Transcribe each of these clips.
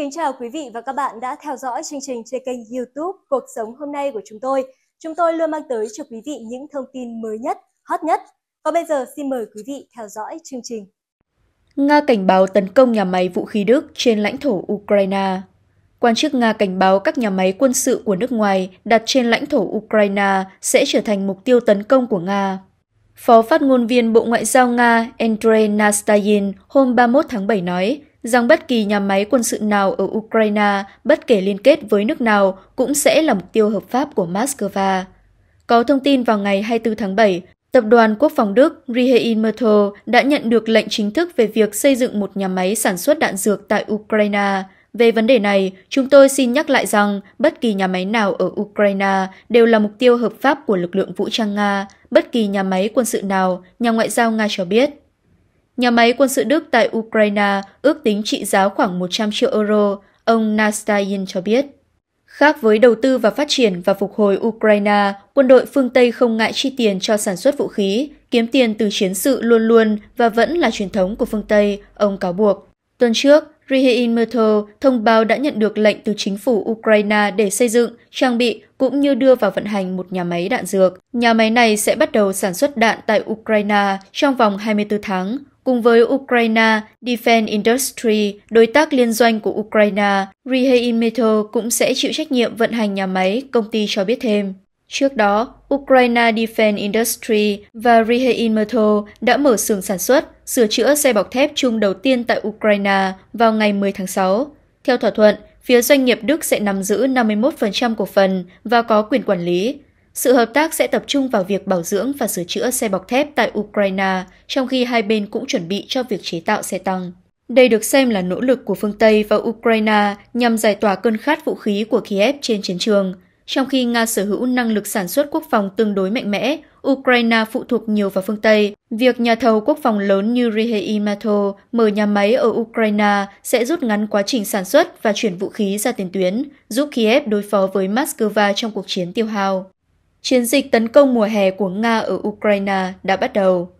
Kính chào quý vị và các bạn đã theo dõi chương trình trên kênh YouTube Cuộc sống hôm nay của chúng tôi. Chúng tôi luôn mang tới cho quý vị những thông tin mới nhất, hot nhất. Còn bây giờ xin mời quý vị theo dõi chương trình. Nga cảnh báo tấn công nhà máy vũ khí Đức trên lãnh thổ Ukraine. Quan chức Nga cảnh báo các nhà máy quân sự của nước ngoài đặt trên lãnh thổ Ukraine sẽ trở thành mục tiêu tấn công của Nga. Phó phát ngôn viên Bộ Ngoại giao Nga Andrei Nastayin hôm 31 tháng 7 nói, rằng bất kỳ nhà máy quân sự nào ở Ukraine, bất kể liên kết với nước nào, cũng sẽ là mục tiêu hợp pháp của Moscow. Có thông tin vào ngày 24 tháng 7, Tập đoàn Quốc phòng Đức Rheinmetall đã nhận được lệnh chính thức về việc xây dựng một nhà máy sản xuất đạn dược tại Ukraine. Về vấn đề này, chúng tôi xin nhắc lại rằng bất kỳ nhà máy nào ở Ukraine đều là mục tiêu hợp pháp của lực lượng vũ trang Nga, bất kỳ nhà máy quân sự nào, nhà ngoại giao Nga cho biết. Nhà máy quân sự Đức tại Ukraine ước tính trị giá khoảng 100 triệu euro, ông Nastayin cho biết. Khác với đầu tư và phát triển và phục hồi Ukraine, quân đội phương Tây không ngại chi tiền cho sản xuất vũ khí, kiếm tiền từ chiến sự luôn luôn và vẫn là truyền thống của phương Tây, ông cáo buộc. Tuần trước, Rihein Metro thông báo đã nhận được lệnh từ chính phủ Ukraine để xây dựng, trang bị cũng như đưa vào vận hành một nhà máy đạn dược. Nhà máy này sẽ bắt đầu sản xuất đạn tại Ukraine trong vòng 24 tháng, Cùng với Ukraine, Defense Industry, đối tác liên doanh của Ukraine, Rhein Metal cũng sẽ chịu trách nhiệm vận hành nhà máy, công ty cho biết thêm. Trước đó, Ukraine Defense Industry và Rhein Metal đã mở xưởng sản xuất, sửa chữa xe bọc thép chung đầu tiên tại Ukraine vào ngày 10 tháng 6. Theo thỏa thuận, phía doanh nghiệp Đức sẽ nắm giữ 51% cổ phần và có quyền quản lý, sự hợp tác sẽ tập trung vào việc bảo dưỡng và sửa chữa xe bọc thép tại Ukraine, trong khi hai bên cũng chuẩn bị cho việc chế tạo xe tăng. Đây được xem là nỗ lực của phương Tây và Ukraine nhằm giải tỏa cơn khát vũ khí của Kiev trên chiến trường. Trong khi Nga sở hữu năng lực sản xuất quốc phòng tương đối mạnh mẽ, Ukraine phụ thuộc nhiều vào phương Tây. Việc nhà thầu quốc phòng lớn như Rihei Mato mở nhà máy ở Ukraine sẽ rút ngắn quá trình sản xuất và chuyển vũ khí ra tiền tuyến, giúp Kiev đối phó với Moscow trong cuộc chiến tiêu hao. Chiến dịch tấn công mùa hè của Nga ở Ukraine đã bắt đầu.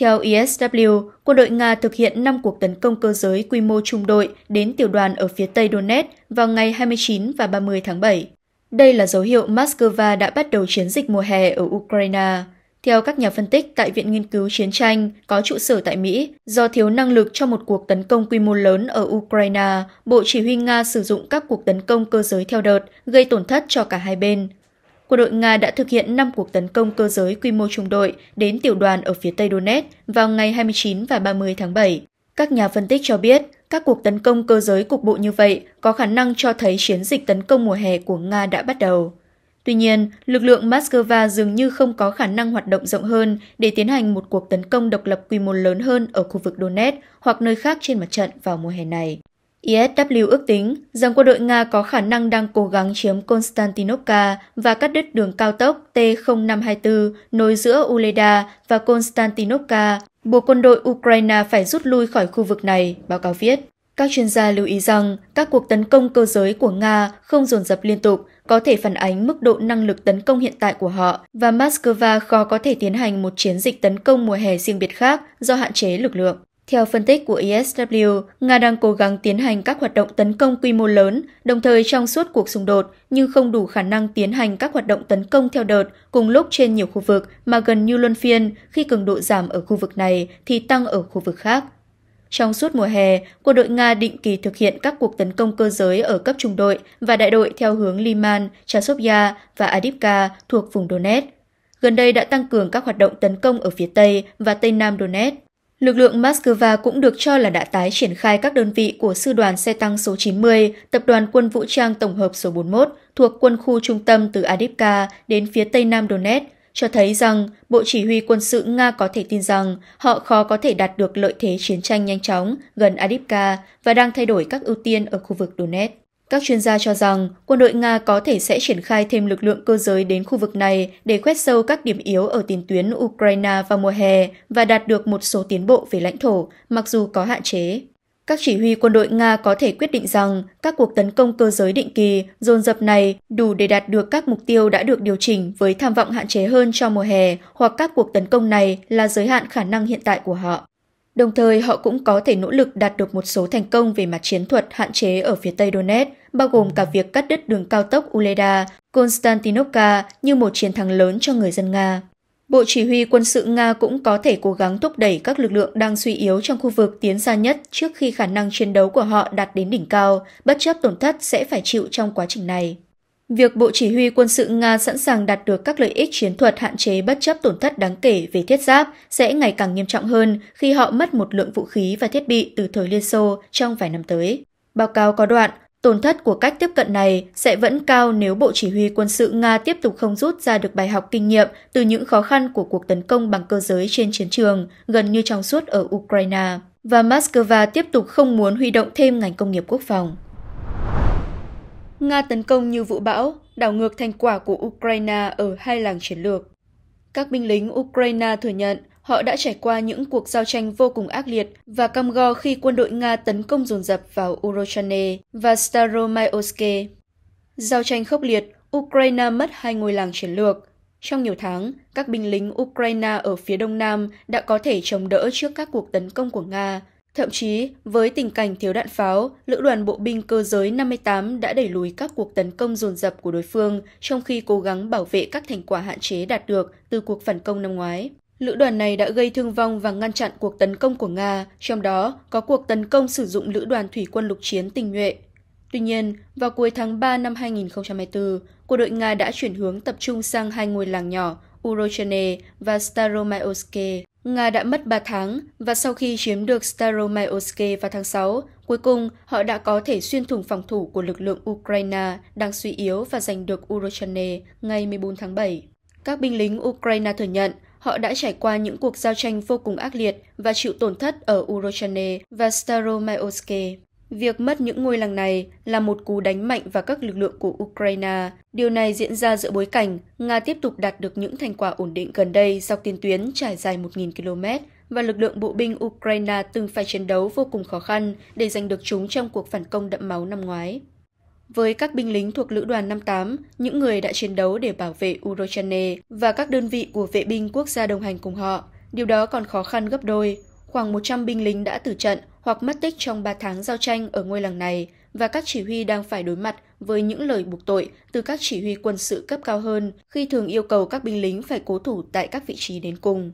Theo ISW, e quân đội Nga thực hiện 5 cuộc tấn công cơ giới quy mô trung đội đến tiểu đoàn ở phía tây Donetsk vào ngày 29 và 30 tháng 7. Đây là dấu hiệu Moscow đã bắt đầu chiến dịch mùa hè ở Ukraine. Theo các nhà phân tích tại Viện Nghiên cứu Chiến tranh có trụ sở tại Mỹ, do thiếu năng lực cho một cuộc tấn công quy mô lớn ở Ukraine, Bộ Chỉ huy Nga sử dụng các cuộc tấn công cơ giới theo đợt, gây tổn thất cho cả hai bên. Quân đội Nga đã thực hiện 5 cuộc tấn công cơ giới quy mô trung đội đến tiểu đoàn ở phía Tây Donetsk vào ngày 29 và 30 tháng 7. Các nhà phân tích cho biết, các cuộc tấn công cơ giới cục bộ như vậy có khả năng cho thấy chiến dịch tấn công mùa hè của Nga đã bắt đầu. Tuy nhiên, lực lượng Moscow dường như không có khả năng hoạt động rộng hơn để tiến hành một cuộc tấn công độc lập quy mô lớn hơn ở khu vực Donetsk hoặc nơi khác trên mặt trận vào mùa hè này. ISW ước tính rằng quân đội Nga có khả năng đang cố gắng chiếm Konstantinovka và cắt đứt đường cao tốc T-0524 nối giữa Uleda và Konstantinovka, buộc quân đội Ukraine phải rút lui khỏi khu vực này, báo cáo viết. Các chuyên gia lưu ý rằng các cuộc tấn công cơ giới của Nga không dồn dập liên tục có thể phản ánh mức độ năng lực tấn công hiện tại của họ và Moscow khó có thể tiến hành một chiến dịch tấn công mùa hè riêng biệt khác do hạn chế lực lượng. Theo phân tích của ISW, e Nga đang cố gắng tiến hành các hoạt động tấn công quy mô lớn, đồng thời trong suốt cuộc xung đột, nhưng không đủ khả năng tiến hành các hoạt động tấn công theo đợt cùng lúc trên nhiều khu vực mà gần như luân phiên khi cường độ giảm ở khu vực này thì tăng ở khu vực khác. Trong suốt mùa hè, quân đội Nga định kỳ thực hiện các cuộc tấn công cơ giới ở cấp trung đội và đại đội theo hướng Liman, Chasovya và Adipka thuộc vùng Donetsk. Gần đây đã tăng cường các hoạt động tấn công ở phía Tây và Tây Nam Donetsk. Lực lượng Moscow cũng được cho là đã tái triển khai các đơn vị của Sư đoàn xe tăng số 90, Tập đoàn quân vũ trang tổng hợp số 41 thuộc quân khu trung tâm từ Adipka đến phía tây nam Donetsk, cho thấy rằng Bộ Chỉ huy quân sự Nga có thể tin rằng họ khó có thể đạt được lợi thế chiến tranh nhanh chóng gần Adipka và đang thay đổi các ưu tiên ở khu vực Donetsk. Các chuyên gia cho rằng quân đội Nga có thể sẽ triển khai thêm lực lượng cơ giới đến khu vực này để quét sâu các điểm yếu ở tiền tuyến Ukraine vào mùa hè và đạt được một số tiến bộ về lãnh thổ, mặc dù có hạn chế. Các chỉ huy quân đội Nga có thể quyết định rằng các cuộc tấn công cơ giới định kỳ dồn dập này đủ để đạt được các mục tiêu đã được điều chỉnh với tham vọng hạn chế hơn cho mùa hè hoặc các cuộc tấn công này là giới hạn khả năng hiện tại của họ. Đồng thời, họ cũng có thể nỗ lực đạt được một số thành công về mặt chiến thuật hạn chế ở phía Tây Donetsk, bao gồm cả việc cắt đứt đường cao tốc Uleda, Konstantinovka như một chiến thắng lớn cho người dân Nga. Bộ Chỉ huy quân sự Nga cũng có thể cố gắng thúc đẩy các lực lượng đang suy yếu trong khu vực tiến xa nhất trước khi khả năng chiến đấu của họ đạt đến đỉnh cao, bất chấp tổn thất sẽ phải chịu trong quá trình này. Việc Bộ Chỉ huy quân sự Nga sẵn sàng đạt được các lợi ích chiến thuật hạn chế bất chấp tổn thất đáng kể về thiết giáp sẽ ngày càng nghiêm trọng hơn khi họ mất một lượng vũ khí và thiết bị từ thời Liên Xô trong vài năm tới. Báo cáo có đoạn, tổn thất của cách tiếp cận này sẽ vẫn cao nếu Bộ Chỉ huy quân sự Nga tiếp tục không rút ra được bài học kinh nghiệm từ những khó khăn của cuộc tấn công bằng cơ giới trên chiến trường gần như trong suốt ở Ukraine. Và Moscow tiếp tục không muốn huy động thêm ngành công nghiệp quốc phòng. Nga tấn công như vụ bão, đảo ngược thành quả của Ukraine ở hai làng chiến lược. Các binh lính Ukraine thừa nhận họ đã trải qua những cuộc giao tranh vô cùng ác liệt và cam go khi quân đội Nga tấn công dồn dập vào Urochane và Staromayoske. Giao tranh khốc liệt, Ukraine mất hai ngôi làng chiến lược. Trong nhiều tháng, các binh lính Ukraine ở phía đông nam đã có thể chống đỡ trước các cuộc tấn công của Nga, Thậm chí, với tình cảnh thiếu đạn pháo, lữ đoàn bộ binh cơ giới 58 đã đẩy lùi các cuộc tấn công dồn dập của đối phương trong khi cố gắng bảo vệ các thành quả hạn chế đạt được từ cuộc phản công năm ngoái. Lữ đoàn này đã gây thương vong và ngăn chặn cuộc tấn công của Nga, trong đó có cuộc tấn công sử dụng lữ đoàn thủy quân lục chiến tinh nhuệ. Tuy nhiên, vào cuối tháng 3 năm 2024, quân đội Nga đã chuyển hướng tập trung sang hai ngôi làng nhỏ Urochene và Staromayoske. Nga đã mất 3 tháng và sau khi chiếm được Staromayoske vào tháng 6, cuối cùng họ đã có thể xuyên thủng phòng thủ của lực lượng Ukraine đang suy yếu và giành được Urochene ngày 14 tháng 7. Các binh lính Ukraine thừa nhận họ đã trải qua những cuộc giao tranh vô cùng ác liệt và chịu tổn thất ở Urochene và Staromayoske. Việc mất những ngôi làng này là một cú đánh mạnh vào các lực lượng của Ukraine. Điều này diễn ra giữa bối cảnh Nga tiếp tục đạt được những thành quả ổn định gần đây dọc tiền tuyến trải dài 1.000 km và lực lượng bộ binh Ukraine từng phải chiến đấu vô cùng khó khăn để giành được chúng trong cuộc phản công đẫm máu năm ngoái. Với các binh lính thuộc Lữ đoàn 58, những người đã chiến đấu để bảo vệ Urochane và các đơn vị của vệ binh quốc gia đồng hành cùng họ, điều đó còn khó khăn gấp đôi. Khoảng 100 binh lính đã tử trận, hoặc mất tích trong 3 tháng giao tranh ở ngôi làng này và các chỉ huy đang phải đối mặt với những lời buộc tội từ các chỉ huy quân sự cấp cao hơn khi thường yêu cầu các binh lính phải cố thủ tại các vị trí đến cùng.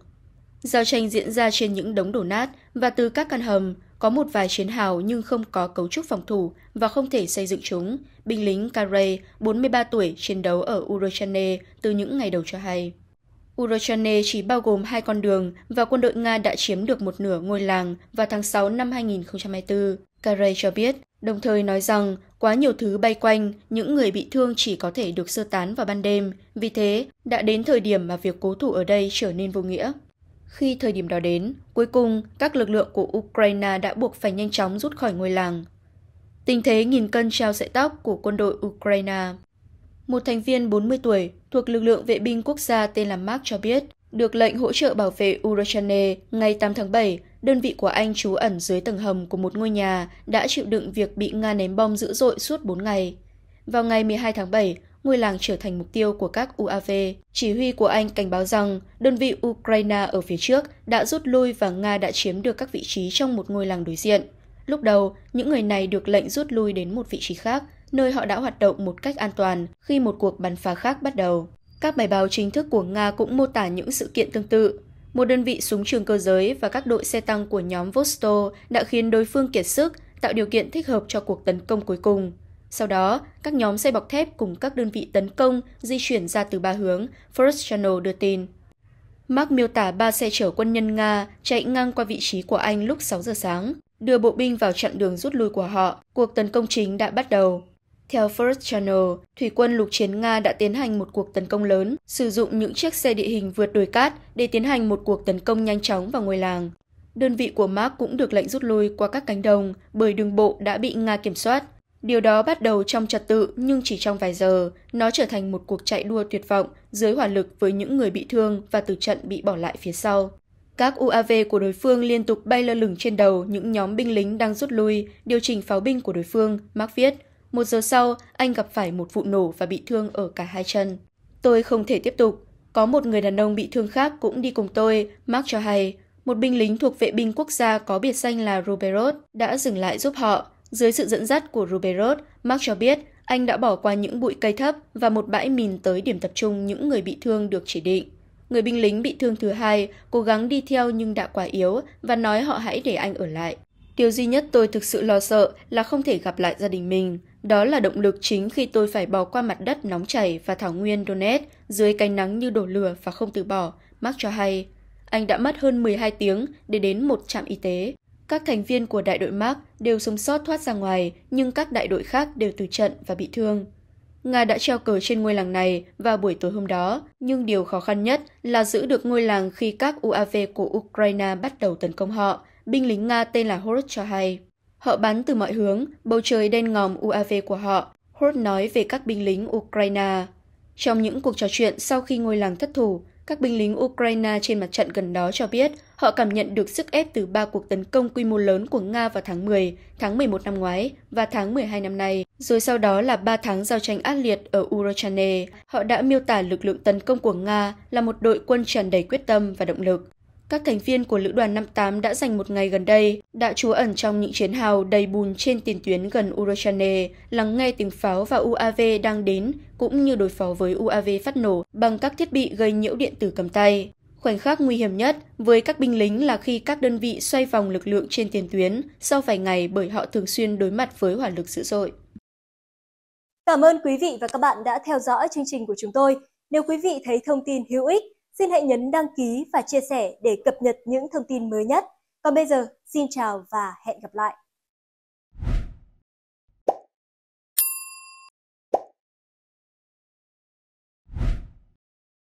Giao tranh diễn ra trên những đống đổ nát và từ các căn hầm, có một vài chiến hào nhưng không có cấu trúc phòng thủ và không thể xây dựng chúng, binh lính Carey, 43 tuổi, chiến đấu ở Urochane từ những ngày đầu cho hay. Urochane chỉ bao gồm hai con đường và quân đội Nga đã chiếm được một nửa ngôi làng vào tháng 6 năm 2024, Karey cho biết, đồng thời nói rằng quá nhiều thứ bay quanh, những người bị thương chỉ có thể được sơ tán vào ban đêm, vì thế đã đến thời điểm mà việc cố thủ ở đây trở nên vô nghĩa. Khi thời điểm đó đến, cuối cùng các lực lượng của Ukraine đã buộc phải nhanh chóng rút khỏi ngôi làng. Tình thế nghìn cân treo sợi tóc của quân đội Ukraine. Một thành viên 40 tuổi thuộc lực lượng vệ binh quốc gia tên là Mark cho biết, được lệnh hỗ trợ bảo vệ Urochane ngày 8 tháng 7, đơn vị của anh trú ẩn dưới tầng hầm của một ngôi nhà đã chịu đựng việc bị Nga ném bom dữ dội suốt 4 ngày. Vào ngày 12 tháng 7, ngôi làng trở thành mục tiêu của các UAV. Chỉ huy của Anh cảnh báo rằng đơn vị Ukraine ở phía trước đã rút lui và Nga đã chiếm được các vị trí trong một ngôi làng đối diện. Lúc đầu, những người này được lệnh rút lui đến một vị trí khác, nơi họ đã hoạt động một cách an toàn khi một cuộc bắn phá khác bắt đầu. Các bài báo chính thức của Nga cũng mô tả những sự kiện tương tự. Một đơn vị súng trường cơ giới và các đội xe tăng của nhóm Vosto đã khiến đối phương kiệt sức, tạo điều kiện thích hợp cho cuộc tấn công cuối cùng. Sau đó, các nhóm xe bọc thép cùng các đơn vị tấn công di chuyển ra từ ba hướng, First Channel đưa tin. Mark miêu tả ba xe chở quân nhân Nga chạy ngang qua vị trí của Anh lúc 6 giờ sáng, đưa bộ binh vào chặn đường rút lui của họ. Cuộc tấn công chính đã bắt đầu. Theo First Channel, thủy quân lục chiến Nga đã tiến hành một cuộc tấn công lớn, sử dụng những chiếc xe địa hình vượt đồi cát để tiến hành một cuộc tấn công nhanh chóng vào ngôi làng. Đơn vị của Mark cũng được lệnh rút lui qua các cánh đồng bởi đường bộ đã bị Nga kiểm soát. Điều đó bắt đầu trong trật tự nhưng chỉ trong vài giờ, nó trở thành một cuộc chạy đua tuyệt vọng dưới hỏa lực với những người bị thương và từ trận bị bỏ lại phía sau. Các UAV của đối phương liên tục bay lơ lửng trên đầu những nhóm binh lính đang rút lui, điều chỉnh pháo binh của đối phương, Mark viết – một giờ sau, anh gặp phải một vụ nổ và bị thương ở cả hai chân. Tôi không thể tiếp tục. Có một người đàn ông bị thương khác cũng đi cùng tôi, Mark cho hay. Một binh lính thuộc vệ binh quốc gia có biệt danh là Ruberot đã dừng lại giúp họ. Dưới sự dẫn dắt của Ruberot, Mark cho biết anh đã bỏ qua những bụi cây thấp và một bãi mìn tới điểm tập trung những người bị thương được chỉ định. Người binh lính bị thương thứ hai cố gắng đi theo nhưng đã quá yếu và nói họ hãy để anh ở lại. Điều duy nhất tôi thực sự lo sợ là không thể gặp lại gia đình mình. Đó là động lực chính khi tôi phải bỏ qua mặt đất nóng chảy và thảo nguyên Donetsk dưới cái nắng như đổ lửa và không từ bỏ, Mark cho hay. Anh đã mất hơn 12 tiếng để đến một trạm y tế. Các thành viên của đại đội Mark đều sống sót thoát ra ngoài, nhưng các đại đội khác đều từ trận và bị thương. Nga đã treo cờ trên ngôi làng này vào buổi tối hôm đó, nhưng điều khó khăn nhất là giữ được ngôi làng khi các UAV của Ukraine bắt đầu tấn công họ, binh lính Nga tên là Horst cho hay. Họ bắn từ mọi hướng, bầu trời đen ngòm UAV của họ, Hort nói về các binh lính Ukraine. Trong những cuộc trò chuyện sau khi ngôi làng thất thủ, các binh lính Ukraine trên mặt trận gần đó cho biết họ cảm nhận được sức ép từ ba cuộc tấn công quy mô lớn của Nga vào tháng 10, tháng 11 năm ngoái và tháng 12 năm nay, rồi sau đó là ba tháng giao tranh ác liệt ở Urochane. Họ đã miêu tả lực lượng tấn công của Nga là một đội quân tràn đầy quyết tâm và động lực các thành viên của Lữ đoàn 58 đã dành một ngày gần đây, đã trú ẩn trong những chiến hào đầy bùn trên tiền tuyến gần Urochane, lắng nghe tiếng pháo và UAV đang đến, cũng như đối phó với UAV phát nổ bằng các thiết bị gây nhiễu điện tử cầm tay. Khoảnh khắc nguy hiểm nhất với các binh lính là khi các đơn vị xoay vòng lực lượng trên tiền tuyến sau vài ngày bởi họ thường xuyên đối mặt với hỏa lực dữ dội. Cảm ơn quý vị và các bạn đã theo dõi chương trình của chúng tôi. Nếu quý vị thấy thông tin hữu ích, Xin hãy nhấn đăng ký và chia sẻ để cập nhật những thông tin mới nhất. Còn bây giờ, xin chào và hẹn gặp lại!